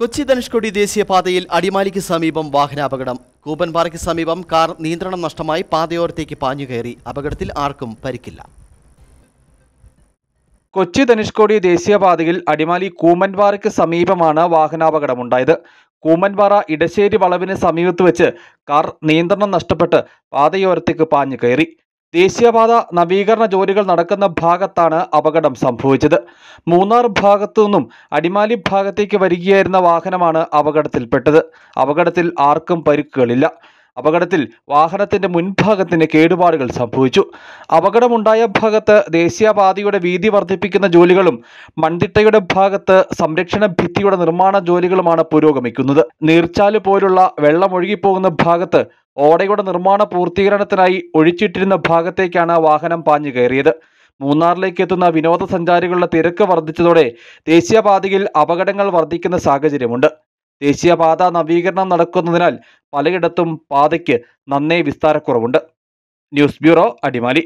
കൊച്ചി ധനുഷ്കോടി ദേശീയപാതയിൽ അടിമാലിക്ക് സമീപം വാഹനാപകടം കൂപ്പൻപാറയ്ക്ക് സമീപം കാർ നിയന്ത്രണം നഷ്ടമായി പാതയോരത്തേക്ക് പാഞ്ഞുകയറി അപകടത്തിൽ ആർക്കും പരിക്കില്ല കൊച്ചി ധനുഷ്കോടി ദേശീയപാതയിൽ അടിമാലി കൂമ്പൻപാറയ്ക്ക് സമീപമാണ് വാഹനാപകടമുണ്ടായത് കൂമ്പൻപാറ ഇടശ്ശേരി വളവിന് സമീപത്ത് വെച്ച് കാർ നിയന്ത്രണം നഷ്ടപ്പെട്ട് പാതയോരത്തേക്ക് പാഞ്ഞു കയറി ദേശീയപാത നവീകരണ ജോലികൾ നടക്കുന്ന ഭാഗത്താണ് അപകടം സംഭവിച്ചത് മൂന്നാർ ഭാഗത്തു നിന്നും അടിമാലി ഭാഗത്തേക്ക് വരികയായിരുന്ന വാഹനമാണ് അപകടത്തിൽപ്പെട്ടത് അപകടത്തിൽ ആർക്കും പരിക്കുകളില്ല അപകടത്തിൽ വാഹനത്തിന്റെ മുൻഭാഗത്തിന് കേടുപാടുകൾ സംഭവിച്ചു അപകടമുണ്ടായ ഭാഗത്ത് ദേശീയപാതയുടെ വീതി വർദ്ധിപ്പിക്കുന്ന ജോലികളും മൺതിട്ടയുടെ ഭാഗത്ത് സംരക്ഷണ ഭിത്തിയുടെ നിർമ്മാണ ജോലികളുമാണ് പുരോഗമിക്കുന്നത് നീർച്ചാല് പോലുള്ള വെള്ളമൊഴുകിപ്പോകുന്ന ഭാഗത്ത് ഓടയുടെ നിർമ്മാണ പൂർത്തീകരണത്തിനായി ഒഴിച്ചിട്ടിരുന്ന ഭാഗത്തേക്കാണ് വാഹനം പാഞ്ഞു കയറിയത് മൂന്നാറിലേക്ക് എത്തുന്ന വിനോദസഞ്ചാരികളുടെ തിരക്ക് വർദ്ധിച്ചതോടെ ദേശീയപാതയിൽ അപകടങ്ങൾ വർദ്ധിക്കുന്ന സാഹചര്യമുണ്ട് ദേശീയപാത നവീകരണം നടക്കുന്നതിനാൽ പലയിടത്തും പാതയ്ക്ക് നന്നേ വിസ്താരക്കുറവുണ്ട് ന്യൂസ് ബ്യൂറോ അടിമാലി